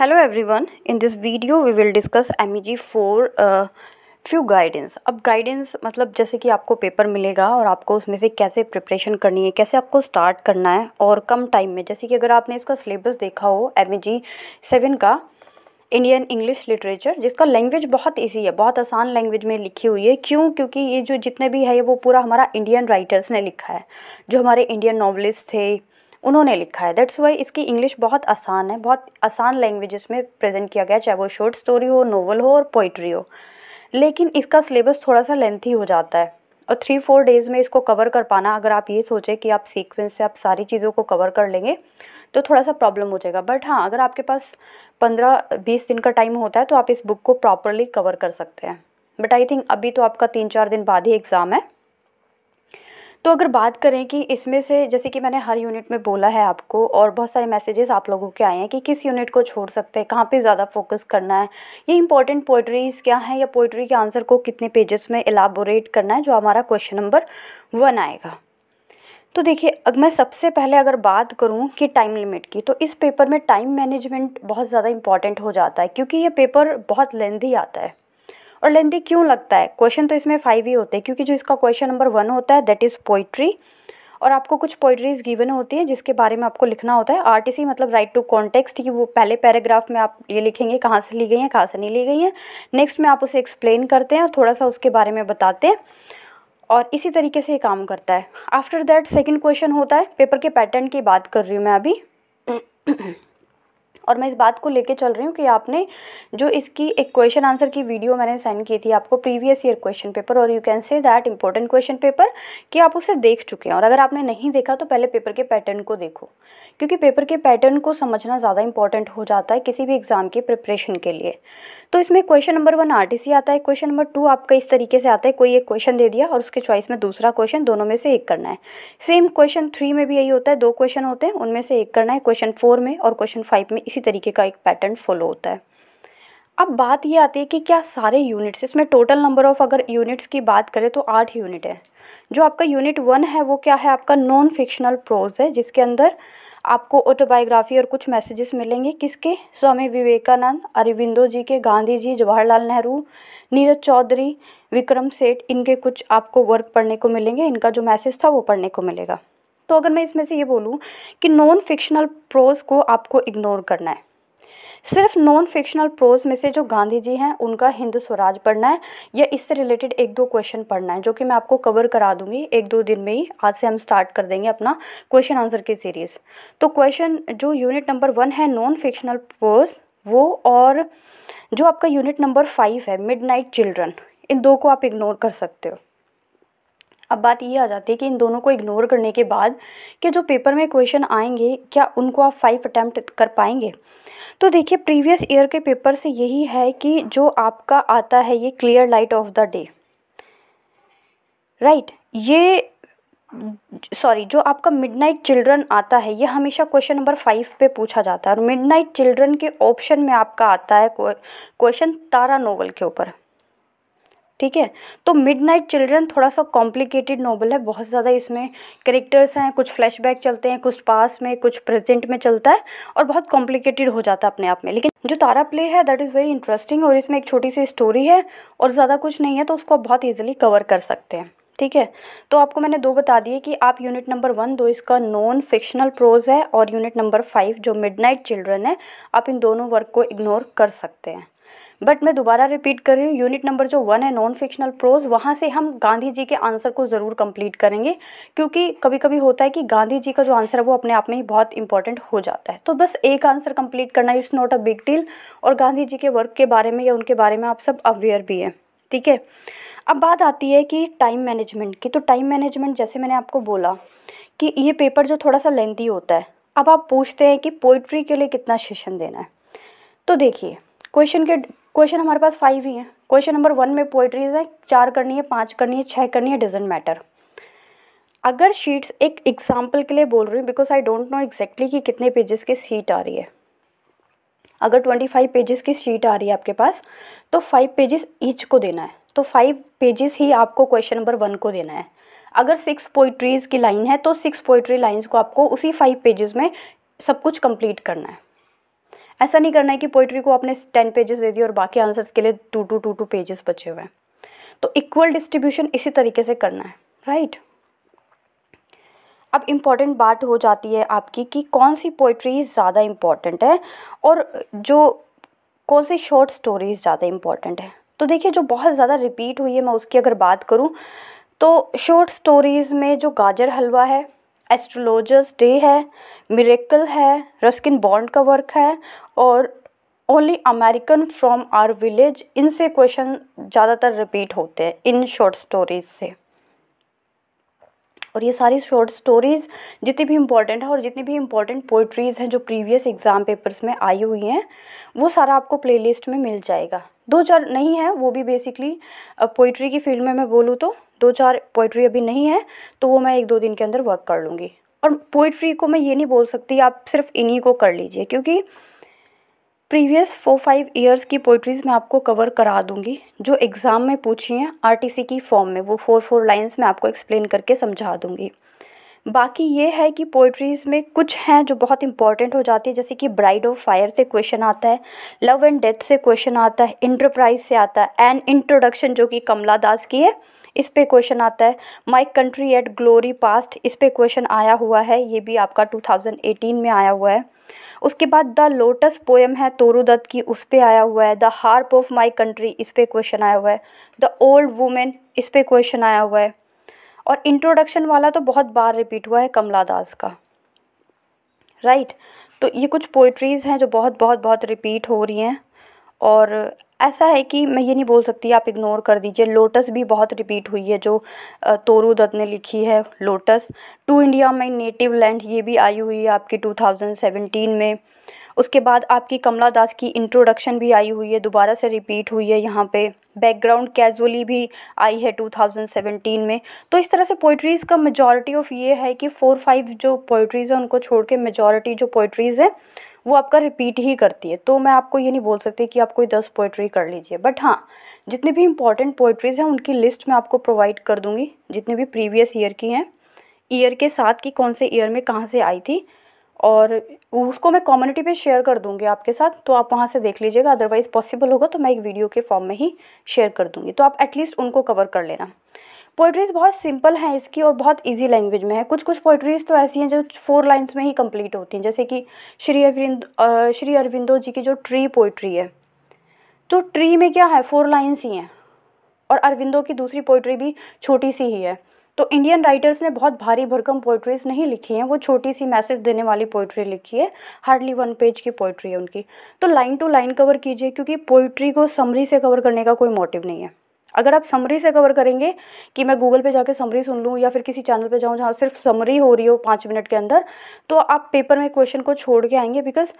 Hello everyone in this video we will discuss M E G for few guidance अब guidance मतलब जैसे कि आपको पेपर मिलेगा और आपको उसमें से कैसे प्रिपरेशन करनी है कैसे आपको स्टार्ट करना है और कम टाइम में जैसे कि अगर आपने इसका सिलेबस देखा हो एम ई जी सेवन का इंडियन इंग्लिश लिटरेचर जिसका लैंग्वेज बहुत ईजी है बहुत आसान लैंग्वेज में लिखी हुई है क्यों क्योंकि ये जो जितने भी है वो पूरा हमारा इंडियन राइटर्स ने लिखा है जो हमारे इंडियन नॉवलिस्ट थे उन्होंने लिखा है दैट्स वाई इसकी इंग्लिश बहुत आसान है बहुत आसान लैंग्वेजेस में प्रेजेंट किया गया चाहे वो शॉर्ट स्टोरी हो नोवेल हो और पोइट्री हो लेकिन इसका सिलेबस थोड़ा सा लेंथी हो जाता है और थ्री फोर डेज़ में इसको कवर कर पाना अगर आप ये सोचें कि आप सीक्वेंस से आप सारी चीज़ों को कवर कर लेंगे तो थोड़ा सा प्रॉब्लम हो जाएगा बट हाँ अगर आपके पास पंद्रह बीस दिन का टाइम होता है तो आप इस बुक को प्रॉपरली कवर कर सकते हैं बट आई थिंक अभी तो आपका तीन चार दिन बाद ही एग्ज़ाम है तो अगर बात करें कि इसमें से जैसे कि मैंने हर यूनिट में बोला है आपको और बहुत सारे मैसेजेस आप लोगों के आए हैं कि किस यूनिट को छोड़ सकते हैं कहाँ पे ज़्यादा फोकस करना है ये इंपॉर्टेंट पोइट्रीज़ क्या हैं या पोइट्री के आंसर को कितने पेजेस में एलाबोरेट करना है जो हमारा क्वेश्चन नंबर वन आएगा तो देखिए अगर मैं सबसे पहले अगर बात करूं कि टाइम लिमिट की तो इस पेपर में टाइम मैनेजमेंट बहुत ज़्यादा इंपॉर्टेंट हो जाता है क्योंकि ये पेपर बहुत लेंदी आता है और लेंदी क्यों लगता है क्वेश्चन तो इसमें फाइव ही होते हैं क्योंकि जो इसका क्वेश्चन नंबर वन होता है दैट इज़ पोइट्री और आपको कुछ पोइट्रीज गिवन होती हैं जिसके बारे में आपको लिखना होता है आरटीसी मतलब राइट टू कॉन्टेक्स्ट कि वो पहले पैराग्राफ में आप ये लिखेंगे कहाँ से ली गई हैं कहाँ से नहीं ली गई हैं नेक्स्ट में आप उसे एक्सप्लेन करते हैं और थोड़ा सा उसके बारे में बताते हैं और इसी तरीके से ये काम करता है आफ्टर दैट सेकेंड क्वेश्चन होता है पेपर के पैटर्न की बात कर रही हूँ मैं अभी और मैं इस बात को लेके चल रही हूँ कि आपने जो इसकी एक क्वेश्चन आंसर की वीडियो मैंने सेंड की थी आपको प्रीवियस ईयर क्वेश्चन पेपर और you can say that important question paper कि आप उसे देख चुके हैं और अगर आपने नहीं देखा तो पहले पेपर के पैटर्न को देखो क्योंकि पेपर के पैटर्न को समझना ज़्यादा इंपॉर्टेंट हो जाता है किसी भी एग्ज़ाम की प्रिपरेशन के लिए तो इसमें क्वेश्चन नंबर वन आर आता है क्वेश्चन नंबर टू आपका इस तरीके से आता है कोई एक क्वेश्चन दे दिया और उसके चॉइस में दूसरा क्वेश्चन दोनों में से एक करना है सेम क्वेश्चन थ्री में भी यही होता है दो क्वेश्चन होते हैं उनमें से एक करना है क्वेश्चन फोर में और क्वेश्चन फाइव में इसी इसी तरीके का एक पैटर्न फॉलो होता है अब बात ये आती है कि क्या सारे यूनिट्स इसमें टोटल नंबर ऑफ़ अगर यूनिट्स की बात करें तो आठ यूनिट है जो आपका यूनिट वन है वो क्या है आपका नॉन फिक्शनल प्रोज है जिसके अंदर आपको ऑटोबायोग्राफी और कुछ मैसेजेस मिलेंगे किसके स्वामी विवेकानंद अरविंदो जी के गांधी जी जवाहरलाल नेहरू नीरज चौधरी विक्रम सेठ इनके कुछ आपको वर्क पढ़ने को मिलेंगे इनका जो मैसेज था वो पढ़ने को मिलेगा तो अगर मैं इसमें से ये बोलूँ कि नॉन फिक्शनल प्रोज को आपको इग्नोर करना है सिर्फ नॉन फिक्शनल प्रोज में से जो गांधी जी हैं उनका हिंद स्वराज पढ़ना है या इससे रिलेटेड एक दो क्वेश्चन पढ़ना है जो कि मैं आपको कवर करा दूंगी एक दो दिन में ही आज से हम स्टार्ट कर देंगे अपना क्वेश्चन आंसर की सीरीज़ तो क्वेश्चन जो यूनिट नंबर वन है नॉन फिक्शनल प्रोज वो और जो आपका यूनिट नंबर फाइव है मिड नाइट चिल्ड्रन इन दो को आप इग्नोर कर सकते हो अब बात ये आ जाती है कि इन दोनों को इग्नोर करने के बाद कि जो पेपर में क्वेश्चन आएंगे क्या उनको आप फाइव अटैम्प्ट कर पाएंगे तो देखिए प्रीवियस ईयर के पेपर से यही है कि जो आपका आता है ये clear light of the day right ये सॉरी जो आपका मिडनाइट चिल्ड्रन आता है ये हमेशा क्वेश्चन नंबर फाइव पे पूछा जाता है और मिडनाइट चिल्ड्रन के ऑप्शन में आपका आता है क्वेश्चन तारा नोवल के ऊपर ठीक है तो मिडनाइट चिल्ड्रन थोड़ा सा कॉम्प्लिकेटेड नॉवल है बहुत ज़्यादा इसमें करेक्टर्स हैं कुछ फ्लैशबैक चलते हैं कुछ पास में कुछ प्रेजेंट में चलता है और बहुत कॉम्प्लिकेटेड हो जाता है अपने आप में लेकिन जो तारा प्ले है दैट इज़ वेरी इंटरेस्टिंग और इसमें एक छोटी सी स्टोरी है और ज़्यादा कुछ नहीं है तो उसको आप बहुत ईजिली कवर कर सकते हैं ठीक है तो आपको मैंने दो बता दिए कि आप यूनिट नंबर वन दो इसका नॉन फिक्शनल प्रोज है और यूनिट नंबर फाइव जो मिडनाइट चिल्ड्रन है आप इन दोनों वर्क को इग्नोर कर सकते हैं बट मैं दोबारा रिपीट कर रही हूँ यूनिट नंबर जो वन है नॉन फिक्शनल प्रोज वहाँ से हम गांधी जी के आंसर को ज़रूर कंप्लीट करेंगे क्योंकि कभी कभी होता है कि गांधी जी का जो आंसर है वो अपने आप में ही बहुत इंपॉर्टेंट हो जाता है तो बस एक आंसर कंप्लीट करना it's not a big deal और गांधी जी के वर्क के बारे में या उनके बारे में आप सब अवेयर भी हैं ठीक है अब बात आती है कि टाइम मैनेजमेंट की तो टाइम मैनेजमेंट जैसे मैंने आपको बोला कि ये पेपर जो थोड़ा सा लेंथी होता है अब आप पूछते हैं कि पोइट्री के लिए कितना सेशन देना है तो देखिए क्वेश्चन के क्वेश्चन हमारे पास फाइव ही हैं क्वेश्चन नंबर वन में पोइट्रीज है चार करनी है पाँच करनी है छः करनी है डजेंट मैटर अगर शीट्स एक एग्जाम्पल के लिए बोल रही हूँ because I don't know exactly कि कितने पेजेस की सीट आ रही है अगर ट्वेंटी फाइव पेजेस की शीट आ रही है आपके पास तो फाइव पेजेस ईच को देना है तो फाइव पेजेस ही आपको क्वेश्चन नंबर वन को देना है अगर सिक्स पोइट्रीज़ की लाइन है तो सिक्स पोइट्री लाइन्स को आपको उसी फाइव पेजेस में सब कुछ कंप्लीट करना है ऐसा नहीं करना है कि पोइट्री को आपने टेन पेजेस दे दिए और बाकी आंसर्स के लिए two two two two pages बचे हुए हैं तो इक्वल डिस्ट्रीब्यूशन इसी तरीके से करना है राइट अब इम्पॉर्टेंट बात हो जाती है आपकी कि कौन सी पोइट्री ज़्यादा इम्पॉर्टेंट है और जो कौन सी शॉर्ट स्टोरीज़ ज़्यादा इम्पॉर्टेंट है तो देखिए जो बहुत ज़्यादा रिपीट हुई है मैं उसकी अगर बात करूँ तो शॉर्ट स्टोरीज़ में जो गाजर हलवा है एस्ट्रोलॉजर्स डे है मिरेकल है रस्किन बॉन्ड का वर्क है और only American from our village इनसे क्वेश्चन ज़्यादातर रिपीट होते हैं इन शॉर्ट स्टोरीज से और ये सारी शॉर्ट स्टोरीज़ जितनी भी इम्पॉर्टेंट है और जितनी भी इम्पॉर्टेंट पोइट्रीज़ हैं जो प्रीवियस एग्ज़ाम पेपर्स में आई हुई हैं वो सारा आपको प्लेलिस्ट में मिल जाएगा दो चार नहीं है वो भी बेसिकली पोइट्री की फील्ड में मैं बोलूँ तो दो चार पोइट्री अभी नहीं है तो वो मैं एक दो दिन के अंदर वर्क कर लूँगी और पोइट्री को मैं ये नहीं बोल सकती आप सिर्फ इन्हीं को कर लीजिए क्योंकि प्रीवियस फोर फाइव ईयर्स की पोइट्रीज़ मैं आपको कवर करा दूंगी जो एग्ज़ाम में पूछी हैं आरटीसी की फॉर्म में वो फोर फोर लाइंस में आपको एक्सप्लेन करके समझा दूँगी बाकी ये है कि पोइट्रीज़ में कुछ हैं जो बहुत इंपॉर्टेंट हो जाती है जैसे कि ब्राइड ऑफ फायर से क्वेश्चन आता है लव एंड डेथ से क्वेश्चन आता है इंटरप्राइज से आता है एंड इंट्रोडक्शन जो कि कमला दास की है इस पे क्वेश्चन आता है my country at glory past इस पे क्वेश्चन आया हुआ है ये भी आपका 2018 में आया हुआ है उसके बाद द लोटस पोएम है तोरू दत्त की उस पर आया हुआ है the harp of my country इस पर क्वेश्चन आया हुआ है द ओल्ड वुमेन इस पर क्वेश्चन आया हुआ है और इंट्रोडक्शन वाला तो बहुत बार रिपीट हुआ है कमला दास का राइट right? तो ये कुछ पोइट्रीज़ हैं जो बहुत बहुत बहुत रिपीट हो रही हैं और ऐसा है कि मैं ये नहीं बोल सकती आप इग्नोर कर दीजिए लोटस भी बहुत रिपीट हुई है जो तोरू दत्त ने लिखी है lotus to India my native land ये भी आई हुई है आपकी 2017 में उसके बाद आपकी कमला दास की इंट्रोडक्शन भी आई हुई है दोबारा से रिपीट हुई है यहाँ पे बैकग्राउंड कैजुअली भी आई है 2017 में तो इस तरह से पोइट्रीज़ का मेजॉरिटी ऑफ ये है कि फ़ोर फाइव जो पोइट्रीज़ हैं उनको छोड़ के मेजॉरिटी जो पोइट्रीज़ हैं वो आपका रिपीट ही करती है तो मैं आपको ये नहीं बोल सकती कि आप कोई दस पोइट्री कर लीजिए बट हाँ जितनी भी इंपॉर्टेंट पोइट्रीज़ हैं उनकी लिस्ट मैं आपको प्रोवाइड कर दूँगी जितने भी प्रीवियस ईयर की हैं ईयर के साथ कि कौन से ईयर में कहाँ से आई थी और उसको मैं कम्युनिटी पे शेयर कर दूंगी आपके साथ तो आप वहाँ से देख लीजिएगा अदरवाइज़ पॉसिबल होगा तो मैं एक वीडियो के फॉर्म में ही शेयर कर दूंगी तो आप एटलीस्ट उनको कवर कर लेना पोइट्रीज़ बहुत सिंपल हैं इसकी और बहुत इजी लैंग्वेज में है कुछ कुछ पोइट्रीज़ तो ऐसी हैं जो फोर लाइन्स में ही कम्प्लीट होती हैं जैसे कि श्री अरविंद श्री अरविंदो जी की जो ट्री पोइट्री है तो ट्री में क्या है फोर लाइन्स ही हैं और अरविंदो की दूसरी पोइट्री भी छोटी सी ही है तो इंडियन राइटर्स ने बहुत भारी भरकम पोइट्रीज़ नहीं लिखी हैं वो छोटी सी मैसेज देने वाली पोइट्री लिखी है हार्डली वन पेज की पोइट्री है उनकी तो लाइन टू लाइन कवर कीजिए क्योंकि पोइट्री को समरी से कवर करने का कोई मोटिव नहीं है अगर आप समरी से कवर करेंगे कि मैं गूगल पे जाके समरी सुन लूँ या फिर किसी चैनल पे जाऊँ जहाँ सिर्फ समरी हो रही हो पाँच मिनट के अंदर तो आप पेपर में क्वेश्चन को छोड़ के आएंगे बिकॉज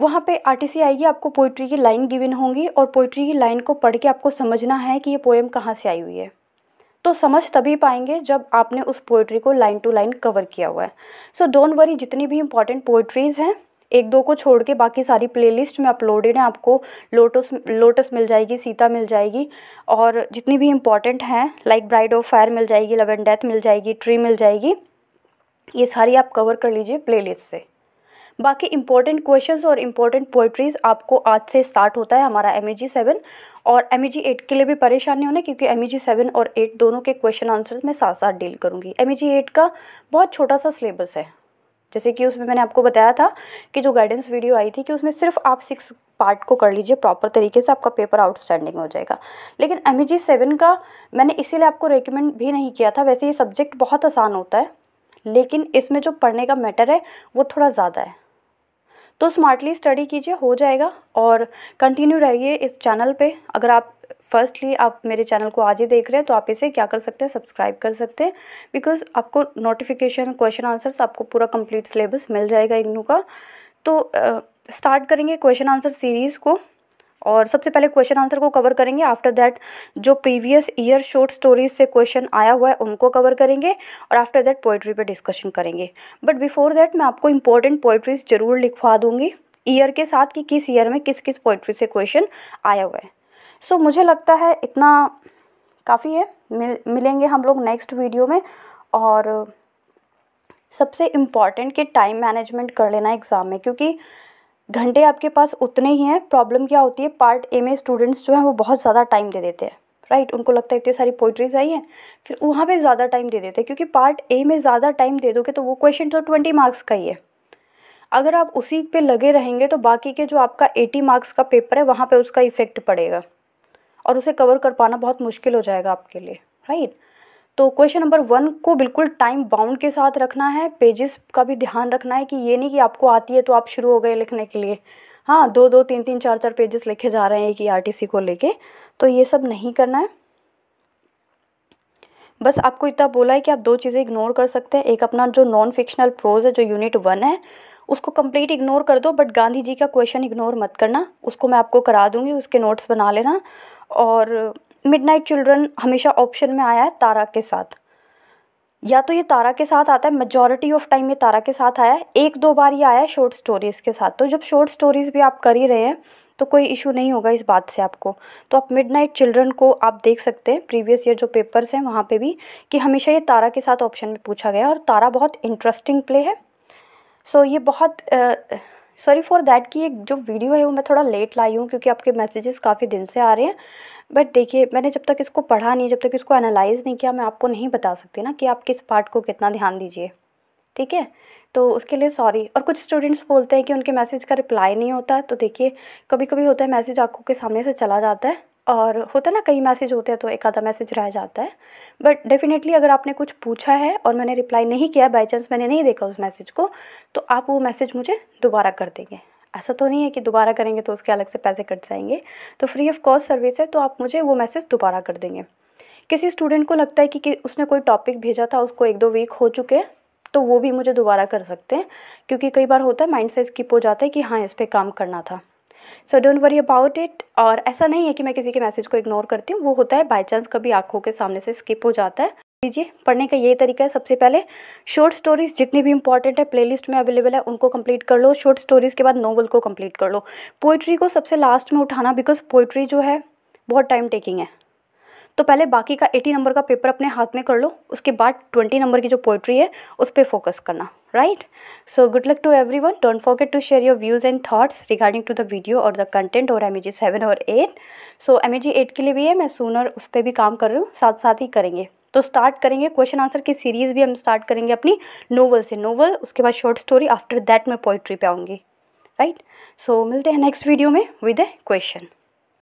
वहाँ पे आरटीसी आएगी आपको पोइट्री की लाइन गिवन होंगी और पोइट्री की लाइन को पढ़ के आपको समझना है कि ये पोएम कहाँ से आई हुई है तो समझ तभी पाएंगे जब आपने उस पोइट्री को लाइन टू लाइन कवर किया हुआ है सो डोंट वरी जितनी भी इंपॉर्टेंट पोइट्रीज़ हैं एक दो को छोड़ के बाकी सारी प्लेलिस्ट में अपलोडेड हैं आपको लोटस लोटस मिल जाएगी सीता मिल जाएगी और जितनी भी इंपॉर्टेंट हैं लाइक ब्राइड ऑफ फायर मिल जाएगी लव एंड डेथ मिल जाएगी ट्री मिल जाएगी ये सारी आप कवर कर लीजिए प्लेलिस्ट से बाकी इंपॉर्टेंट क्वेश्चंस और इंपॉर्टेंट पोइट्रीज़ आपको आज से स्टार्ट होता है हमारा एम ई सेवन और एम ई एट के लिए भी परेशान नहीं होना क्योंकि एम ई सेवन और एट दोनों के क्वेश्चन आंसर्स मैं साथ साथ डील करूँगी एम ई एट का बहुत छोटा सा सिलेबस है जैसे कि उसमें मैंने आपको बताया था कि जो गाइडेंस वीडियो आई थी कि उसमें सिर्फ आप सिक्स पार्ट को कर लीजिए प्रॉपर तरीके से आपका पेपर आउटस्टैंडिंग हो जाएगा लेकिन एम ई सेवन का मैंने इसीलिए आपको रिकमेंड भी नहीं किया था वैसे ये सब्जेक्ट बहुत आसान होता है लेकिन इसमें जो पढ़ने का मैटर है वो थोड़ा ज़्यादा है तो स्मार्टली स्टडी कीजिए हो जाएगा और कंटिन्यू रहिए इस चैनल पे अगर आप फर्स्टली आप मेरे चैनल को आज ही देख रहे हैं तो आप इसे क्या कर सकते हैं सब्सक्राइब कर सकते हैं बिकॉज आपको नोटिफिकेशन क्वेश्चन आंसर्स आपको पूरा कंप्लीट सिलेबस मिल जाएगा इग्नू का तो स्टार्ट uh, करेंगे क्वेश्चन आंसर सीरीज़ को और सबसे पहले क्वेश्चन आंसर को कवर करेंगे आफ्टर दैट जो प्रीवियस ईयर शॉर्ट स्टोरीज से क्वेश्चन आया हुआ है उनको कवर करेंगे और आफ्टर दैट पोइट्री पे डिस्कशन करेंगे बट बिफोर दैट मैं आपको इंपॉर्टेंट पोइट्रीज ज़रूर लिखवा दूंगी ईयर के साथ कि किस ईयर में किस किस पोइट्री से क्वेश्चन आया हुआ है सो so, मुझे लगता है इतना काफ़ी है मिल मिलेंगे हम लोग नेक्स्ट वीडियो में और सबसे इम्पॉर्टेंट कि टाइम मैनेजमेंट कर लेना एग्ज़ाम में क्योंकि घंटे आपके पास उतने ही हैं प्रॉब्लम क्या होती है पार्ट ए में स्टूडेंट्स जो हैं वो बहुत ज़्यादा टाइम दे देते हैं राइट उनको लगता है इतनी सारी पोइट्रीज आई हैं फिर वहाँ पे ज़्यादा टाइम दे देते हैं क्योंकि पार्ट ए में ज़्यादा टाइम दे दोगे तो वो क्वेश्चन तो ट्वेंटी मार्क्स का ही है अगर आप उसी पे लगे रहेंगे तो बाकी के जो आपका एटी मार्क्स का पेपर है वहाँ पर उसका इफ़ेक्ट पड़ेगा और उसे कवर कर पाना बहुत मुश्किल हो जाएगा आपके लिए राइट तो क्वेश्चन नंबर वन को बिल्कुल टाइम बाउंड के साथ रखना है पेजेस का भी ध्यान रखना है कि ये नहीं कि आपको आती है तो आप शुरू हो गए लिखने के लिए हाँ दो दो तीन तीन चार चार पेजेस लिखे जा रहे हैं एक टी सी को लेके तो ये सब नहीं करना है बस आपको इतना बोला है कि आप दो चीज़ें इग्नोर कर सकते हैं एक अपना जो नॉन फिक्शनल प्रोज है जो यूनिट वन है उसको कंप्लीट इग्नोर कर दो बट गांधी जी का क्वेश्चन इग्नोर मत करना उसको मैं आपको करा दूंगी उसके नोट्स बना लेना और मिडनाइट चिल्ड्रन हमेशा ऑप्शन में आया है तारा के साथ या तो ये तारा के साथ आता है मेजॉरिटी ऑफ टाइम ये तारा के साथ आया है एक दो बार ये आया है शॉर्ट स्टोरीज़ के साथ तो जब शॉर्ट स्टोरीज़ भी आप कर ही रहे हैं तो कोई इशू नहीं होगा इस बात से आपको तो आप मिडनाइट चिल्ड्रन को आप देख सकते हैं प्रीवियस ईयर जो पेपर्स हैं वहाँ पे भी कि हमेशा ये तारा के साथ ऑप्शन में पूछा गया और तारा बहुत इंटरेस्टिंग प्ले है सो so, ये बहुत आ, सॉरी फॉर दैट कि एक जो वीडियो है वो मैं थोड़ा लेट लाई हूँ क्योंकि आपके मैसेजेस काफ़ी दिन से आ रहे हैं बट देखिए मैंने जब तक इसको पढ़ा नहीं जब तक इसको एनालाइज़ नहीं किया मैं आपको नहीं बता सकती ना कि आप किस पार्ट को कितना ध्यान दीजिए ठीक है तो उसके लिए सॉरी और कुछ स्टूडेंट्स बोलते हैं कि उनके मैसेज का रिप्लाई नहीं होता तो देखिए कभी कभी होता है मैसेज आपको के सामने से चला जाता है और होता ना कई मैसेज होते हैं तो एक आधा मैसेज रह जाता है बट डेफ़िनेटली अगर आपने कुछ पूछा है और मैंने रिप्लाई नहीं किया बाई चांस मैंने नहीं देखा उस मैसेज को तो आप वो मैसेज मुझे दोबारा कर देंगे ऐसा तो नहीं है कि दोबारा करेंगे तो उसके अलग से पैसे कट जाएंगे तो फ्री ऑफ कॉस्ट सर्विस है तो आप मुझे वो मैसेज दोबारा कर देंगे किसी स्टूडेंट को लगता है कि, कि उसने कोई टॉपिक भेजा था उसको एक दो वीक हो चुके हैं तो वो भी मुझे दोबारा कर सकते हैं क्योंकि कई बार होता है माइंड से स्किप हो जाता है कि हाँ इस पर काम करना था so don't worry about it और ऐसा नहीं है कि मैं किसी के मैसेज को इग्नोर करती हूँ वो होता है बाई चांस कभी आंखों के सामने से स्किप हो जाता है लीजिए पढ़ने का यही तरीका है सबसे पहले शॉर्ट स्टोरीज़ जितनी भी इंपॉर्टेंट है प्लेलिस्ट में अवेलेबल है उनको कंप्लीट कर लो शॉर्ट स्टोरीज़ के बाद नोवेल को कंप्लीट कर लो पोइट्री को सबसे लास्ट में उठाना बिकॉज पोइट्री जो है बहुत टाइम टेकिंग है तो पहले बाकी का एटी नंबर का पेपर अपने हाथ में कर लो उसके बाद ट्वेंटी नंबर की जो पोइट्री है उस पर फोकस करना right so good luck to everyone don't forget to share your views and thoughts regarding to the video और द कंटेंट और एम ई जी सेवन और eight so M E G eight के लिए भी है मैं sooner उस पर भी काम कर रही हूँ साथ साथ ही करेंगे तो स्टार्ट करेंगे क्वेश्चन आंसर की सीरीज़ भी हम स्टार्ट करेंगे अपनी नोवल से नोवल उसके बाद शॉर्ट स्टोरी आफ्टर दैट मैं पोइट्री पे आऊँगी राइट सो मिलते हैं नेक्स्ट वीडियो में विद ए क्वेश्चन